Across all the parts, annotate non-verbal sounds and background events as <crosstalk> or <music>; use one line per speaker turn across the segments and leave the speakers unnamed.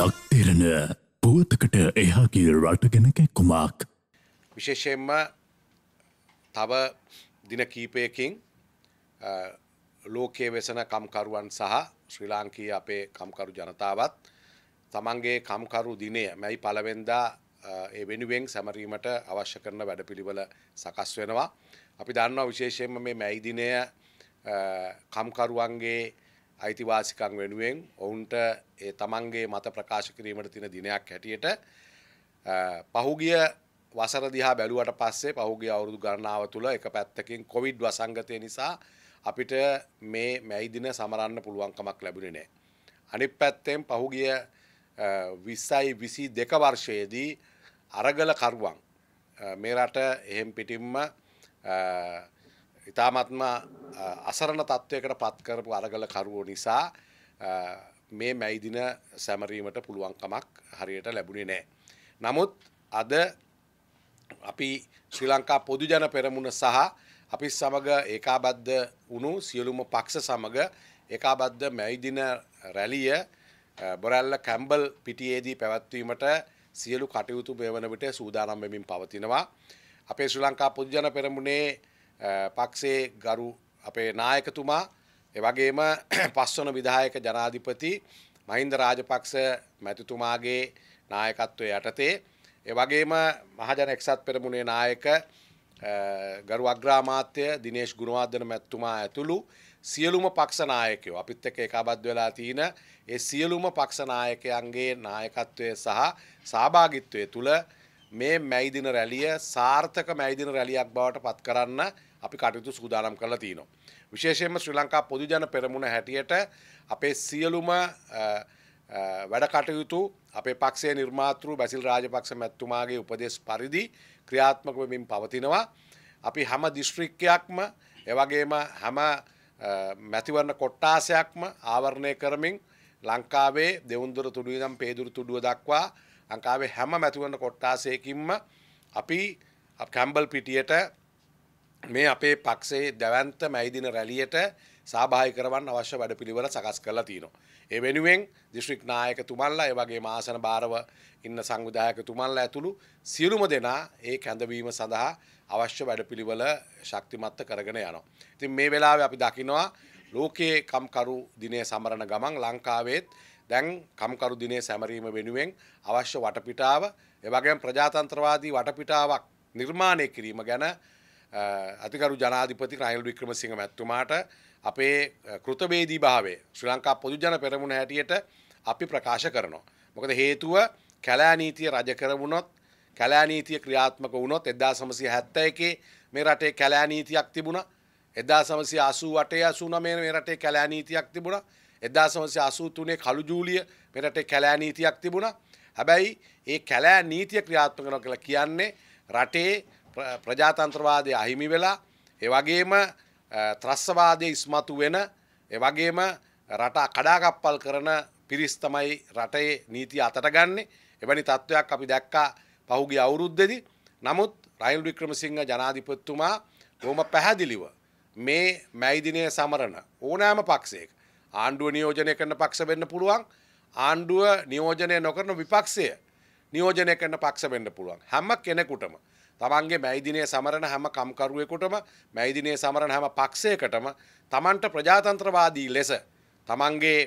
ලක්තෙරණ පුවතකට එහාගේ රටගෙන කැක්කුමක්. විශේෂයෙන්ම තව දින කීපයකින් ලෝකයේ වෙසන කම්කරුවන් සහ ශ්‍රී ලාංකී අපේ කම්කරු ජනතාවත් තමන්ගේ කම්කරු දිනය මැයි පලවෙන්දා ඒ වෙනුවෙන් සැමරීමට අවශ්‍ය කරන වැඩපිළිවෙල සකස් වෙනවා. අපි දන්නවා විශේෂයෙන්ම මේ මැයිදිනය කම්කරුවන්ගේ අයිතිවාසිකම් වෙනුවෙන් ඔවුන්ට ඒ තමන්ගේ මත ප්‍රකාශ කිරීමට තින දිනයක් හැටියට පහුගිය වසර දිහා බැලුවට පස්සේ පහුගිය අවුරුදු ගණනාව තුළ එක පැත්තකින් කොවිඩ් වසංගතය නිසා අපිට මේ මැයිදින සමරන්න පුළුවන්කමක් ලැබුණ නෑ. අනිත් පැත්තෙන් පහුගිය විස්සයි විසි දෙක වර්ෂයේදී අරගලකරුවන් මේ රට එහෙම් පිටිම්ම ඉතාමත්ම අසරණ තත්ත්වයකට පත් කරපු අරගල කරුවෝ නිසා මේ මැයිදින සැමරීමට පුළුවන්කමක් හරියට ලැබුණේ නෑ. නමුත් අද අපි ශ්‍රී ලංකා පොදුජන පෙරමුණ සහ අපි සමඟ ඒකාබද්ධ වුණු සියලුම පක්ෂ සමඟ ඒකාබද්ධ මැයිදින රැලිය බොරැල්ල කැම්බල් පිටියේදී පැවැත්වීමට සියලු කටයුතු මෙවන විට සූදානම් වෙමින් පවතිනවා. අපේ ශ්‍රී ලංකා පොදුජන පෙරමුණේ පක්ෂේ ගරු අපේ නායකතුමා එවගේම <clears throat> පස්වන විධායක ජනාධිපති මහින්ද රාජපක්ෂ මැතිතුමාගේ නායකත්වය යටතේ එවගේම මහජන එක්සත් පෙරමුණේ නායක ගරු අග්‍රාමාත්‍ය දිනේශ් ගුණවර්ධන මැතිතුමා ඇතුළු සියලුම පක්ෂනායකයෝ අපිත් එක්ක එකබද්ධ වෙලා තියෙන ඒ සියලුම පක්ෂනායකයන්ගේ නායකත්වය සහ සහභාගිත්වය තුළ මේ මැයිදින රැලිය සාර්ථක මැයිදින රැලියක් බවට පත් කරන්න අපි කටයුතු සූදානම් කරලා තියෙනවා. විශේෂයෙන්ම ශ්‍රී ලංකා පොදුජන පෙරමුණ හැටියට අපේ සියලුම වැඩ කටයුතු අපේ පක්ෂයේ නිර්මාතෘ බැසිල් රාජපක්ෂ මැතිතුමාගේ උපදෙස් පරිදි ක්‍රියාත්මක වෙමින් පවතිනවා. අපි හැම දිස්ත්‍රික්කයක්ම එවැගේම හැම මැතිවරණ කොට්ටාසයක්ම ආවරණය කරමින් ලංකාවේ දෙවුන්දර තුඩුවනම් පේදුරු තුඩුව දක්වා ලංකාවේ හැම මැතිවරණ කොට්ටාසයකින්ම අපි කැම්බල් පිටියට මේ අපේ පක්ෂේ දැවන්ත මැයිදින රැලියට සභාය කරවන්න අවශ්‍ය වැඩ පිළිවල සකස් කරලා තියෙනවා. ඒ වෙනුවෙන් දිශ්‍රික් නායක තුමල්ලා ඒ වගේ මාසන භාරව ඉන්න සංවිධායක තුමල්ලා ඇතුළු සියලුම දෙනා ඒ කැඳවීම සඳහා අවශ්‍ය වැඩ පිළිවල ශක්තිමත්ත කරගෙන යනවා. ඉතින් මේ වෙලාවේ අපි දකිනවා ලෝකයේ කම්කරු දිනය සමරණ ගමන් ලංකාවේත් දැන් කම්කරු දිනේ සැමරීම වෙනුවෙන් අවශ්‍ය වටපිටාව එවගේම ප්‍රජාතන්ත්‍රවාදී වටපිටාවක් නිර්මාණය කිරීම ගැන අතිකරු ජනාධිපති රනිල් වික්‍රමසිංහ මැතිතුමාට අපේ කෘතවේදී භාවය ශ්‍රී ලංකා පොදුජන පෙරමුණ හැටියට අපි ප්‍රකාශ කරනවා. මොකද හේතුව කැලෑ නීතිය රජ කරවුණොත් කැලෑ නීතිය ක්‍රියාත්මක වුණොත් 1971 මේ රටේ කැලෑ නීතියක් තිබුණා. 1988 89 මේ රටේ කැලෑ නීතියක් තිබුණා. 1983 අසූතුනේ කළු ජූලිය පෙරටේ කැලෑ නීතියක් තිබුණා. හැබැයි ඒ කැලෑ නීතිය ක්‍රියාත්මක කරනවා කියලා කියන්නේ රටේ ප්‍රජාතන්ත්‍රවාදය අහිමි වෙලා ඒ වගේම ත්‍රස්වාදය ඉස්මතු වෙන ඒ වගේම රට කඩාකප්පල් කරන පිරිස් තමයි රටේ නීතිය අතට ගන්නෙ. එවැනි තත්ත්වයක් අපි දැක්කා පහුගිය අවුරුද්දේදී. නමුත් රයිල් වික්‍රමසිංහ ජනාධිපතිතුමා බොහොම පැහැදිලිව මේ මැයි දිනය සමරන ඕනෑම පක්ෂයක ආණ්ඩුව නියෝජනය කරන පක්ෂ වෙන්න පුළුවන් ආණ්ඩුව නියෝජනය නොකරන විපක්ෂය නියෝජනය කරන පක්ෂ වෙන්න පුළුවන් හැම කෙනෙකුටම තමන්ගේ මැයිදිනය සමරණ හැම කම්කරුවෙකුටම මැයිදිනය සමරණ හැම පක්ෂයකටම තමන්ට ප්‍රජාතන්ත්‍රවාදී ලෙස තමන්ගේ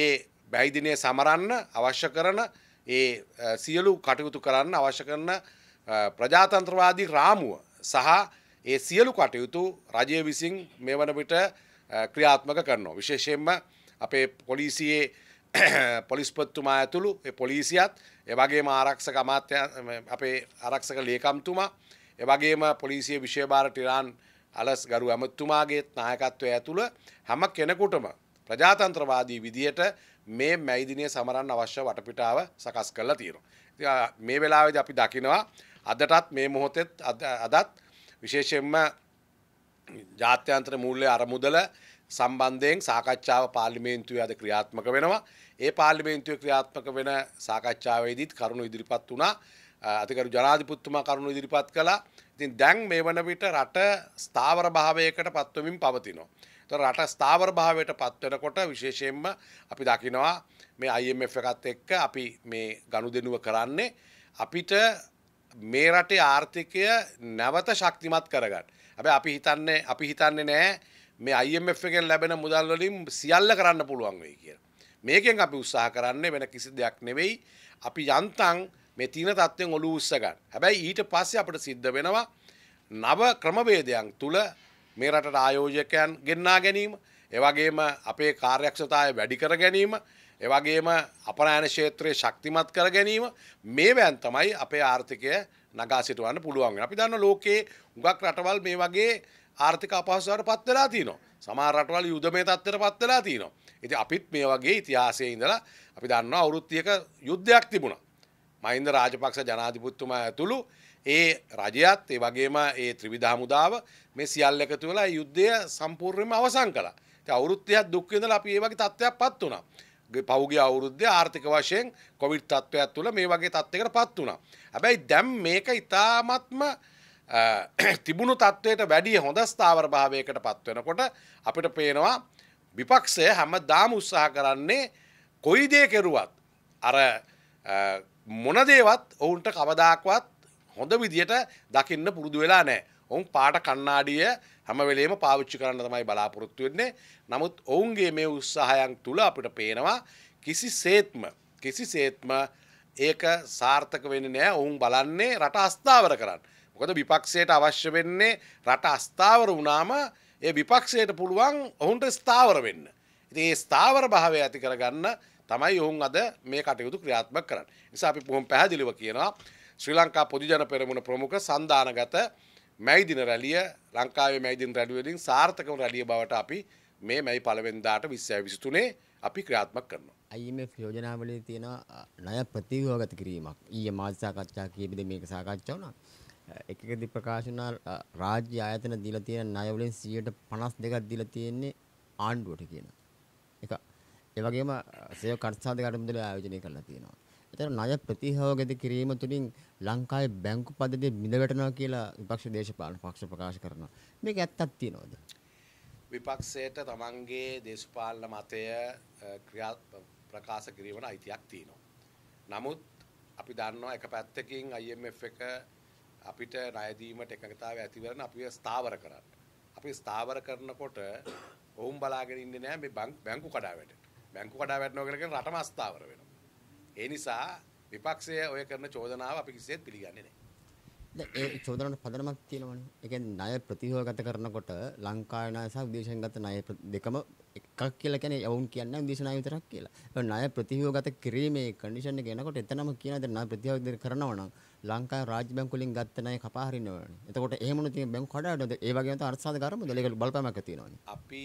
ඒ බැයිදිනය සමරන්න අවශ්‍ය කරන ඒ සියලු කටයුතු කරන්න අවශ්‍ය කරන ප්‍රජාතන්ත්‍රවාදී රාමුව සහ ඒ සියලු කටයුතු රජය විසින් මේ වනපිට ක්‍රියාත්මක කරනවා. විශේෂයෙන්ම අපේ පොලිසියේ <clears throat> පොලිස්පත්තුමා ඇතුළු පොලිසියත් එවගේම ආරක්ෂක අමාත්‍ය අපේ ආරක්ෂක ලේකම්තුමා එවගේම පොලිසිය විශෂභාර ටිරාන් අලස් ගරු ඇමත්තුමාගේ නායකත්වය ඇතුළ හැම කෙනෙකුටම ප්‍රජාතන්ත්‍රවාදී විදියට මේ මැයිදිනය සමරන්න අවශ්‍ය වටපිටාව සකස් කරලා තියෙනවා. මේ වෙලාවෙද අපි දකිනවා අදටත් මේ මොහොතෙත් අදත් විශේෂෙන්ම ජාත්‍යන්ත්‍ර මූල්‍ය අරමුදල සම්බන්ධයෙන් සාකච්ඡාව පාර්ලිමේන්තුවේ අද ක්‍රියාත්මක වෙනවා. ඒ පාර්ලිමේන්තුවේ ක්‍රියාත්මක වෙන සාකච්ඡාවේදීත් කරුණු ඉදිරිපත් වුණා. අතිකරු ජනාධිපතිතුමා කරුණු ඉදිරිපත් කළා. ඉතින් දැන් මේ වන විට රට ස්ථාවර භාවයකට පත්වමින් පවතිනවා. ඒතර රට ස්ථාවර භාවයට පත්වෙනකොට විශේෂයෙන්ම අපි දකිනවා මේ IMF එකත් එක්ක අපි මේ ගනුදෙනුව කරන්නේ අපිට මේ රටේ ආර්ථිකය නැවත ශක්තිමත් කරගන්න. හැබ අපි හිතන්නේ අපි හිතන්නේ නෑ මේ අයිMF එකෙන් ලැබෙන මුදල් වලින් සියල්ල කරන්න පුළුවන් වෙයි කියලා. මේකෙන් අපි උත්සාහ කරන්නේ වෙන කිසි දෙයක් නෙවෙයි. අපි යන්තම් මේ තීන තත්ත්වෙන් ඔලුව උස්ස ගන්න. හැබැයි ඊට පස්සේ අපිට සිද්ධ වෙනවා නව ක්‍රමවේදයන් තුල මේ රටට ආයෝජකයන් ගෙන්නා ගැනීම, ඒ වගේම අපේ කාර්යක්ෂමතාවය වැඩි කර ගැනීම, ඒ වගේම අපනයන ක්ෂේත්‍රය ශක්තිමත් කර ගැනීම මේවෙන් තමයි අපේ ආර්ථිකය නගා සිටවන්න පුළුවන් වෙනවා. අපි දන්නවා ලෝකයේ හුඟක් රටවල් මේ වගේ ආර්ථික අපහසුතාවට පත් වෙලා තියෙනවා. සමහර රටවල් යුද්ධමය තත්ත්වයට පත් වෙලා තියෙනවා. ඉතින් අපිත් මේ වගේ ඉතිහාසයේ ඉඳලා අපි දන්නවා අවුරුද්දයක යුද්ධයක් තිබුණා. මහින්ද රාජපක්ෂ ජනාධිපතිතුමා ඇතුළු ඒ රජයත් ඒ වගේම ඒ ත්‍රිවිධ හමුදාව මේ සියල්ල එකතු වෙලා යුද්ධය සම්පූර්ණයෙන්ම අවසන් කළා. ඉතින් අවුරුද්දයක් දුක් විඳලා අපි මේ වගේ තත්ත්වයක්පත් වුණා. පෞගගේ අවුරුද්ධ ආර්ථික වශයෙන් කොවිඩ් තත්ත්වයක් තුළ මේ වගේ තත්වකට පත් වුණා. හැබැයි දැම් මේක ඉතාමත්ම තිබුණු තත්ත්වයට වැඩිය හොඳ ස්ථාවර භාවයකට පත්වෙනකොට අපිට පේනවා විපක්ෂය හැම දාම උත්සාහ කරන්නේ කොයි දේ කෙරුවත් අර මොනදේවත් ඔවුන්ට කවදාක්වත් හොඳ විදියට දකින්න පුරුදු වෙලා නෑ ඔවුන් පාට කන්නාඩිය හැම වෙලේම පාවිච්චි කරන්න තමයි බලාපොරොත්තු වෙන්නේ. නමුත් ඔවුන්ගේ මේ උත්සාහයන් තුල අපිට පේනවා කිසිසේත්ම කිසිසේත්ම ඒක සාර්ථක වෙන්නේ නැහැ. ඔවුන් බලන්නේ රට අස්ථාවර කරන්න. මොකද විපක්ෂයට අවශ්‍ය වෙන්නේ රට අස්ථාවර වුණාම ඒ විපක්ෂයට පුළුවන් ඔවුන්ට ස්ථාවර වෙන්න. ඉතින් ඒ ස්ථාවර භාවය ඇති කරගන්න තමයි ඔවුන් අද මේ කටයුතු ක්‍රියාත්මක කරන්න. නිසා අපි බොහොම පැහැදිලිව කියනවා ශ්‍රී ලංකා පොදු ජන පෙරමුණ ප්‍රමුඛ සන්දානගත මැයිදින රැලිය ලංකාවේ මැයිදින රැඩුවලින් සාර්ථකම රැලිය බවට අපි මේ මැයි පළවෙනිදාට 20 23 අපි ක්‍රියාත්මක කරනවා.
IMF යෝජනාවලේ තියෙන ණය ප්‍රතිව්‍යුහගත කිරීමක් ඊයේ මාධ්‍ය සාකච්ඡා කීපෙදි මේක සාකච්ඡා වුණා. එක එක දිප්‍රකාශන රාජ්‍ය ආයතන දීලා තියෙන ණය වලින් 52ක් දීලා තියෙන්නේ ආණ්ඩුවට කියන එක. ඒ වගේම සේවක කර්තසාධ කඩමුදල ආයෝජනය කරලා තියෙනවා. ඒතර ණය ප්‍රතිහවගත කිරීම තුළින් ලංකාවේ බැංකු පද්ධතිය මිදවැටෙනවා කියලා විපක්ෂ දේශපාලන පක්ෂ ප්‍රකාශ කරනවා. මේක ඇත්තක් තියනවද?
විපක්ෂයට තමන්ගේ දේශපාලන මතය ක්‍රියා ප්‍රකාශ කිරීමට අයිතියක් තියෙනවා. නමුත් අපි දන්නවා එක පැත්තකින් IMF එක අපිට ණය දීමට එකඟතාවය ඇතිවරන අපිව ස්ථාවර කරන්න. අපි ස්ථාවර කරනකොට ඔවුන් බලාගෙන ඉන්නේ නැහැ මේ බැංකු කඩාවැටට. බැංකු කඩාවැටෙනවා කියලා කියන්නේ රටම ස්ථාවර වෙනවා. ඒ නිසා විපක්ෂය ඔය කරන චෝදනාව අපි කිසිසේත් පිළිගන්නේ
නැහැ. ඒ චෝදනාවට පදනමක් තියෙනවනේ. ඒ කියන්නේ ණය ප්‍රතිවගත කරනකොට ලංකාවේ ණය සහ විදේශයෙන් ගත ණය දෙකම එකක් කියලා කියන්නේ යවුන් කියන්නේ විදේශ ණය විතරක් කියලා. ඒ ණය ප්‍රතිවගත කිරීමේ කන්ඩිෂන් එක එනකොට එතනම කියනවා දැන් ණය ප්‍රතිවගත කරනවා නම් ලංකාවේ රාජ්‍ය බැංකු වලින් ගත්ත ණය කපා හරිනවනේ. එතකොට එහෙම නෙවෙයි බැංකු කඩාවැටෙනවා. ඒ වගේම තමයි අර්ථසාධක අරමුදල ඒක බලපෑමක් තියෙනවනේ.
අපි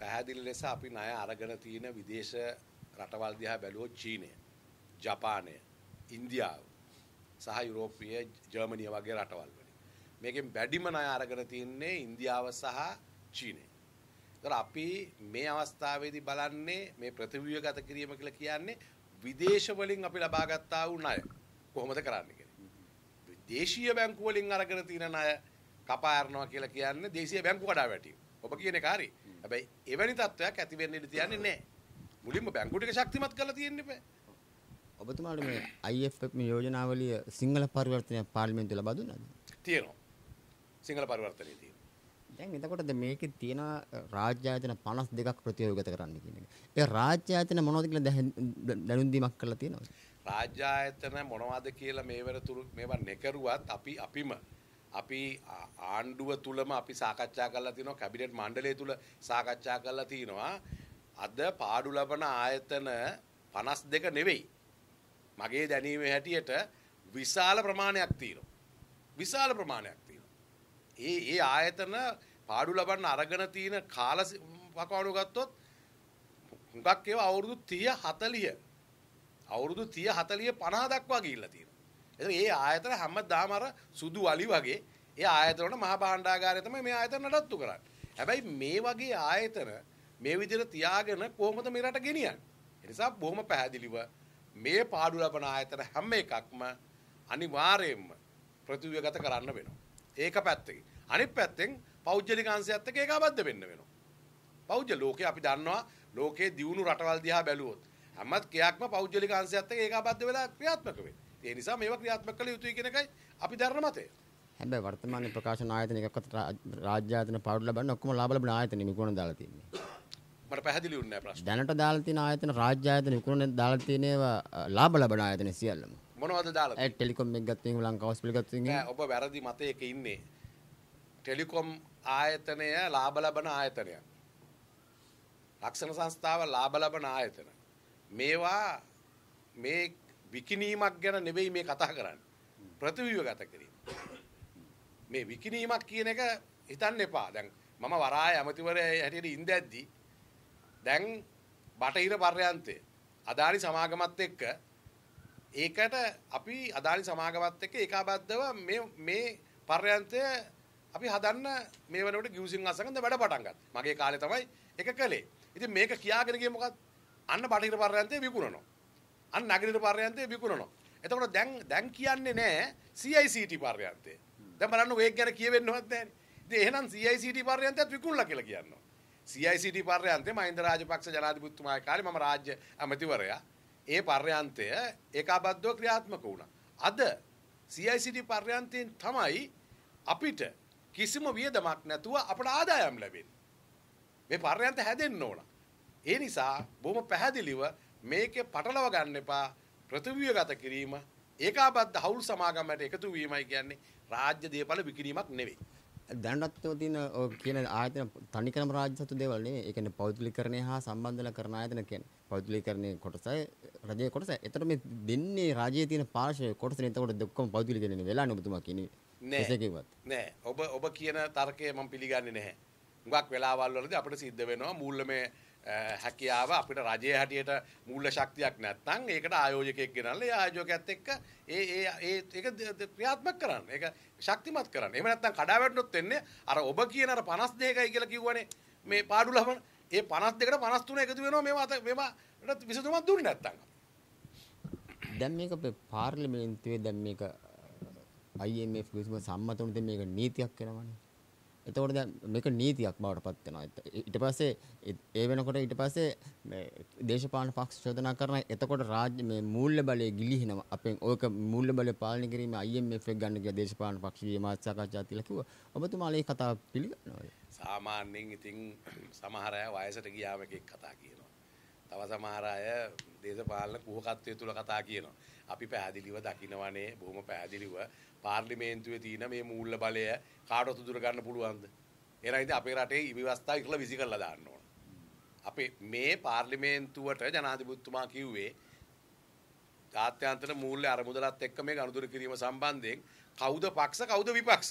පැහැදිලි ලෙස අපි ණය අරගෙන තියෙන විදේශ රටවල් දිහා බැලුවොත් චීනය ජපානය ඉන්දියාව සහ යුරෝපීය ජර්මනිය වගේ රටවල් වලින් මේකෙන් වැඩිම ණය අරගෙන තින්නේ ඉන්දියාව සහ චීනය. ඒතර අපි මේ අවස්ථාවේදී බලන්නේ මේ ප්‍රතිව්‍යුහගත කිරීම කියලා කියන්නේ විදේශ වලින් අපි ලබා ගත්තා වූ ණය කොහොමද කරන්නේ කියලා. දේශීය බැංකු වලින් අරගෙන තියෙන ණය කපා අරනවා කියලා කියන්නේ දේශීය බැංකු කඩා වැටීම. ඔබ කියන එක හරි. හැබැයි එවැනි තත්ත්වයක් ඇති වෙන්න ඉඩ තියන්නේ නැහැ. මුලින්ම බැංකු ටික ශක්තිමත් කරලා තියෙන්න බෑ.
ඔබතුමාට මේ IFF මේ යෝජනාවලිය සිංහල පරිවර්තනය පාර්ලිමේන්තුවේ ලබා දුන්නාද? තියෙනවා. සිංහල පරිවර්තනයේ තියෙනවා. දැන් එතකොට මේකේ තියෙන රාජ්‍ය ආයතන 52ක් ප්‍රතිව්‍යුහගත කරන්න කියන එක. ඒ රාජ්‍ය ආයතන මොනවද කියලා දැනුම් දීමක් කරලා තියෙනවද? රාජ්‍ය ආයතන
මොනවද කියලා මේවරතුරු මේවා නෙකරුවත් අපි අපිම අපි ආණ්ඩුව තුලම අපි සාකච්ඡා කරලා තිනවා කැබිනට් මණ්ඩලය තුල සාකච්ඡා කරලා තිනවා අද පාඩු ලබන ආයතන 52 නෙවෙයි මගේ දැනීමේ හැටියට විශාල ප්‍රමාණයක් තියෙනවා. විශාල ප්‍රමාණයක් තියෙනවා. ඒ ඒ ආයතන පාඩු ලබන්න අරගෙන තියෙන කාල පකවාඩු ගත්තොත් හුඟක් ඒවා අවුරුදු 30 40 අවුරුදු 30 40 50 දක්වා ගිහිල්ලා තියෙනවා. එතකොට මේ ආයතන හැමදාම අර සුදු වලි වගේ ඒ ආයතන වල මහා භාණ්ඩාගාරය තමයි මේ ආයතන නඩත්තු කරන්නේ. හැබැයි මේ වගේ ආයතන මේ විදිහට තියාගෙන කොහොමද මේ රට ගෙනියන්නේ? ඒ නිසා බොහොම පැහැදිලිව මේ පාඩු ලබන ආයතන හැම එකක්ම අනිවාර්යයෙන්ම ප්‍රතිව්‍යගත කරන්න වෙනවා. ඒක පැත්තකින්. අනිත් පැත්තෙන් පෞද්ගලික අංශයත් එක්ක ඒකාබද්ධ වෙන්න වෙනවා. පෞද්ගල ලෝකේ අපි දන්නවා ලෝකේ දියුණු රටවල් දිහා බැලුවොත් හැමත් කයක්ම පෞද්ගලික අංශයත් එක්ක ඒකාබද්ධ වෙලා ක්‍රියාත්මක වෙන්නේ. ඒ නිසා මේවා ක්‍රියාත්මක කළ යුතුයි කියන එකයි අපි ධර්ම මතය.
හැබැයි වර්තමාන ප්‍රකාශන ආයතන එකකට රාජ්‍ය ආයතන පාඩු ලබන්න ඔක්කොම ලාභ ලබන ආයතන මේ කොන දාලා තියෙන්නේ.
මට පැහදිලි උන්න ප්‍රශ් දැනට
දාලතින ආයතන රාජ්‍යායතන විකුණන දාලතිනේවා ලාබ ලබන ආයතන සියල්ලම මොනවද දාලා ටෙලිකොම් එක ගත්තේ ලංකාව හොස්පිටල් ගත්තේ ඔබ
වැරදි මතයක ඉන්නේ ටෙලිකොම් ආයතනය ලාබ ලබන ආයතනය ලක්ෂණ සංස්ථාව ලාබ ලබන ආයතන මේවා මේ විකිනීමක් ගැන නෙවෙයි මේ කතා කරන්නේ ප්‍රතිව්‍යුහ ගත කිරීම මේ විකිනීමක් කියන එක හිතන්න එපා දැන් මම වරාය ඇමතිවරයා හැටියට ඉඳද්දී දැන් බටහිර පර්යන්තය අදානි සමාගමත් එක්ක ඒකට අපි අදානි සමාගමත් එක්ක ඒකාබද්ධව මේ මේ පර්යන්තය අපි හදන්න මේ වෙනකොට ගිවිසින් අසකන්ද වැඩ පටන් ගත්තා. මගේ කාලේ තමයි ඒක කළේ. ඉතින් මේක කියාගෙන ගියේ මොකක්ද? අන්න බටහිර පර්යන්තය විකුණනවා. අන්න නගරීය පර්යන්තය විකුණනවා. එතකොට දැන් දැන් කියන්නේ නෑ CICT පර්යන්තය. දැන් බලන්න ඔය ගැන කියවෙන්නවත් නෑනේ. ඉතින් එහෙනම් CICT පර්යන්තයත් විකුණලා කියලා කියනවා. CICT පර්යන්තේ මහින්ද රාජපක්ෂ ජනාධිපතිතුමා කාලේ මම රාජ්‍ය ඇමතිවරයා ඒ පර්යන්තය ඒකාබද්ධව ක්‍රියාත්මක වුණා. අද CICT පර්යන්තයෙන් තමයි අපිට කිසිම වියදමක් නැතුව අපට ආදායම් ලැබෙන්නේ. මේ පර්යන්ත හැදෙන්න ඕන. ඒ නිසා බොහොම පැහැදිලිව මේකේ පටලව ගන්න එපා පෘථිවියගත කිරීම ඒකාබද්ධ හවුල් සමාගමකට එකතු වීමයි කියන්නේ රාජ්‍ය දේපල විකිණීමක් නෙවෙයි.
දැනටත් තියෙන කියන ආයතන තනිකරම රාජ්‍ය සතු දේවල් නේ. ඒ කියන්නේ පෞද්ගලිකරණය හා සම්බන්ධලා කරන ආයතන කියන්නේ. පෞද්ගලිකරණයේ කොටසයි රජයේ කොටසයි. එතකොට මේ දෙන්නේ රාජයේ තියෙන පාර්ශවයේ කොටසනේ. එතකොට ඔක්කොම පෞද්ගලිකරණය වෙලානේ ඔබතුමා කියන්නේ. නෑ.
නෑ. ඔබ ඔබ කියන තර්කය මම පිළිගන්නේ නැහැ. හුඟක් වෙලාවල් වලදී අපිට සිද්ධ වෙනවා මූල්‍යමය හැකියාව අපිට රජය හැටියට මුල්ල ශක්තියක් නැත්නම් ඒකට ආයෝජකයෙක් ගෙනල්ලා ඒ ආයෝජකයත් එක්ක ඒ ඒ ඒ ඒක ක්‍රියාත්මක කරන්න. ඒක ශක්තිමත් කරන්න. එහෙම නැත්නම් කඩා වැටුනොත් වෙන්නේ අර ඔබ කියන අර 52යි කියලා කිව්වනේ මේ පාඩු ලබන. ඒ 52ට 53 එකතු වෙනවා මේවා මේවාට විසඳුමක් දුන්නේ නැත්නම්.
දැන් මේක අපේ පාර්ලිමේන්තුවේ දැන් මේක IMF විසඳුම සම්මත වුණොත් මේක නීතියක් වෙනවනේ. එතකොට දැන් මේක නීතියක් බවට පත් වෙනවා. ඊට පස්සේ ඒ වෙනකොට ඊට පස්සේ මේ දේශපාලන පක්ෂ චෝදනා කරන එතකොට රාජ්‍ය මේ මූල්‍ය බලය ගිලිහිනවා. අපෙන් ඔයක මූල්‍ය බලය පාලනය කිරීම IMF එක ගන්න කියලා දේශපාලන පක්ෂ ගිය මාස සාකච්ඡා තියලා කිව්වා. ඔබතුමාලා මේ කතාව පිළිගන්නවද?
සාමාන්‍යයෙන් ඉතින් සමහර අය වයසට ගියාම එකෙක් කතා කියනවා. තව සමහර අය දේශපාලන කුහකත්වය තුල කතා කියනවා. අපි පැහැදිලිව දකින්නවනේ බොහොම පැහැදිලිව පාර්ලිමේන්තුවේ තියෙන මේ මූල්‍ය බලය කාටවත් උදුර ගන්න පුළුවන්ද? එහෙනම් ඉතින් අපේ රටේ විවස්ථා ඉක්ල විසි කරලා දාන්න ඕන. අපේ මේ පාර්ලිමේන්තුවට ජනාධිපතිතුමා කිව්වේ ජාත්‍යන්තර මූල්‍ය අරමුදලත් එක්ක මේ ගනුදෙනු කිරීම සම්බන්ධයෙන් කවුද පක්ෂ කවුද විපක්ෂ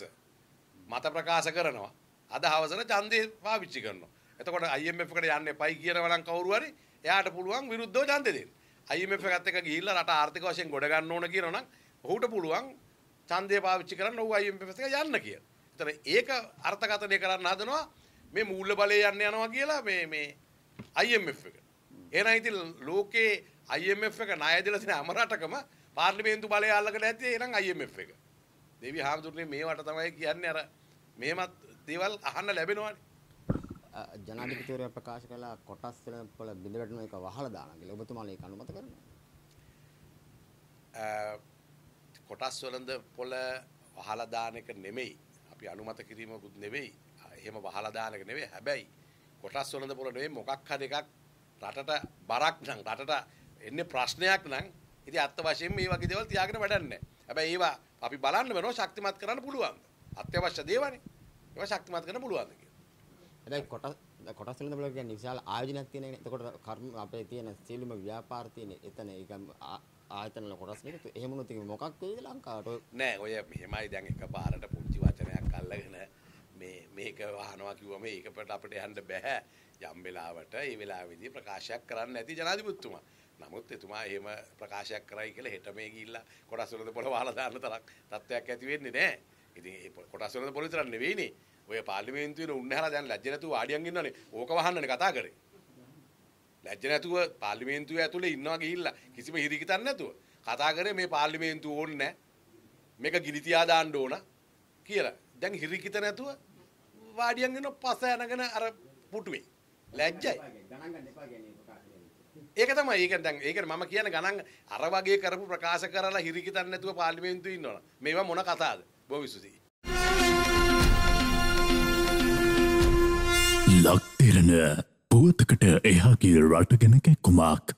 මත ප්‍රකාශ කරනවා. අද හවසට ඡන්දේ පාවිච්චි කරනවා. එතකොට IMF එකට යන්න එපයි කියනවා නම් කවුරු හරි එයාට පුළුවන් විරුද්ධව ඡන්දේ දෙන්න. IMF එකත් එක්ක ගිහිල්ලා රට ආර්ථික වශයෙන් ගොඩ ගන්න ඕන කියනවා නම් ඔහුට පුළුවන් ඡන්දය පාවිච්චි කරන්න ඔව් IMF එක යන්න කියලා. එතන ඒක අර්ථකථනය කරන්න හදනවා මේ මූල්‍ය බලය යන්න යනවා කියලා මේ මේ IMF එක. එහෙනම් ඉතින් ලෝකේ IMF එක ණය දෙලා තියෙන අමරටකම පාර්ලිමේන්තු බලය අල්ලගෙන ඇති එහෙනම් IMF එක. දෙවි හාමුදුරනේ මේවට තමයි කියන්නේ අර මෙහෙමත් දේවල් අහන්න ලැබෙනවානේ.
ජනාධිපතිවරයා ප්‍රකාශ කළා කොටස් වල බිඳ වැටෙන එක වහලා දානවා කියලා. ඔබතුමාලා ඒක අනුමත කරනවද?
කොටස් වලඳ පොළ වහලා දාන එක නෙමෙයි. අපි අනුමත කිරීමකුත් නෙවෙයි. එහෙම වහලා දාන එක නෙවෙයි. හැබැයි කොටස් වලඳ පොළ නෙවෙයි මොකක් හරි එකක් රටට බරක් නම් රටට එන්නේ ප්‍රශ්නයක් නම් ඉතින් අත්ත වශයෙන්ම මේ වගේ දේවල් තියාගෙන වැඩක් නැහැ. හැබැයි ඒවා අපි බලන්න වෙනවා ශක්තිමත් කරන්න පුළුවන්. අත්‍යවශ්‍ය දේවනේ. ඒවා ශක්තිමත් කරන්න පුළුවන්
කියලා. දැන් කොටස් කොටස් වෙනද බලලා කියන්නේ විශාල ආයෝජනයක් තියෙන එතකොට කර්ම අපේ තියෙන සියලුම ව්‍යාපාර තියෙන එතන ඒක ආයතන ලොකටස් මේක එහෙම නොති මොකක් වෙයිද ලංකාවට නෑ ඔය
මෙහෙමයි දැන් එක පාරට පුංචි වචනයක් අල්ලගෙන මේ මේක වහනවා කිව්වම ඒකට අපිට යන්න බෑ යම් වෙලාවට ඒ වෙලාවේදී ප්‍රකාශයක් කරන්න නැති ජනාධිපතිතුමා නමුත් එතුමා එහෙම ප්‍රකාශයක් කරයි කියලා හෙට මේ ගිහිල්ලා කොටස් වලද පොළ වහලා දාන්න තරක් තත්වයක් ඇති වෙන්නේ නෑ ඉතින් ඒ කොටස් වලද පොළ විතරක් නෙවෙයිනේ ඔය පාර්ලිමේන්තුවේ උන්නහලා දැන් ලැජ්ජ නැතුව ආඩියන් ඉන්නවනේ ඕක වහන්නනේ කතා කරේ ලැජ්ජ නැතුව පාර්ලිමේන්තුව ඇතුලේ ඉන්නවා ගිහිල්ලා කිසිම හිරිකිතක් නැතුව කතා කරේ මේ පාර්ලිමේන්තුව ඕනේ නැහැ. මේක ගිනි තියා දාන්න ඕන කියලා. දැන් හිරිකිත නැතුව වාඩියන් වෙන පස යනගෙන අර පුටුවේ. ලැජ්ජයි. ඒක තමයි. ඒක දැන් ඒක මම කියන ගණන් අර වගේ කරපු ප්‍රකාශ කරලා හිරිකිතක් නැතුව පාර්ලිමේන්තුවේ ඉන්නවනේ. මේවා මොන කතාවද? බොහොම විශ්වාසයි.
ලක් අලුවතකට එහාගේ
රට ගැන කැක්කුමක්